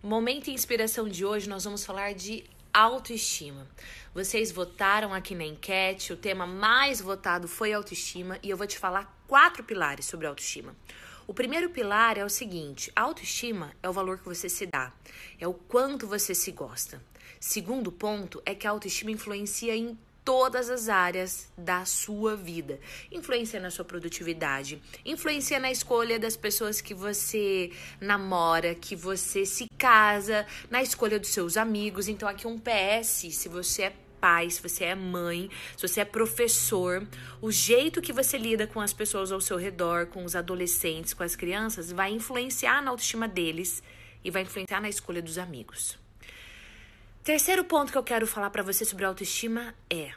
Momento e inspiração de hoje, nós vamos falar de autoestima. Vocês votaram aqui na enquete, o tema mais votado foi autoestima e eu vou te falar quatro pilares sobre autoestima. O primeiro pilar é o seguinte: a autoestima é o valor que você se dá, é o quanto você se gosta. Segundo ponto é que a autoestima influencia em todas as áreas da sua vida. Influencia na sua produtividade, influencia na escolha das pessoas que você namora, que você se casa, na escolha dos seus amigos. Então, aqui um PS, se você é pai, se você é mãe, se você é professor, o jeito que você lida com as pessoas ao seu redor, com os adolescentes, com as crianças, vai influenciar na autoestima deles e vai influenciar na escolha dos amigos. Terceiro ponto que eu quero falar para você sobre autoestima é: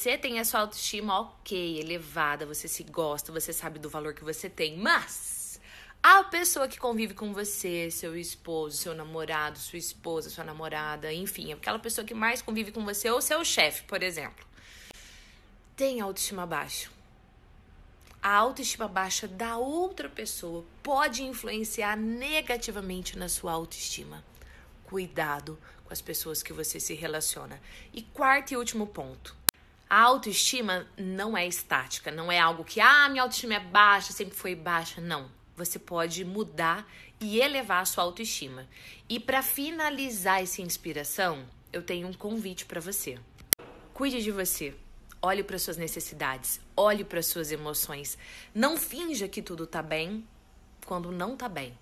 você tem a sua autoestima ok, elevada, você se gosta, você sabe do valor que você tem, mas a pessoa que convive com você, seu esposo, seu namorado, sua esposa, sua namorada, enfim, aquela pessoa que mais convive com você ou seu chefe, por exemplo, tem autoestima baixa. A autoestima baixa da outra pessoa pode influenciar negativamente na sua autoestima cuidado com as pessoas que você se relaciona. E quarto e último ponto. A autoestima não é estática, não é algo que, ah, minha autoestima é baixa, sempre foi baixa. Não. Você pode mudar e elevar a sua autoestima. E para finalizar essa inspiração, eu tenho um convite para você. Cuide de você. Olhe para suas necessidades, olhe para suas emoções. Não finja que tudo tá bem quando não tá bem.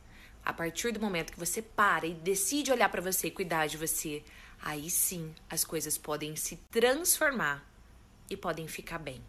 A partir do momento que você para e decide olhar para você e cuidar de você, aí sim as coisas podem se transformar e podem ficar bem.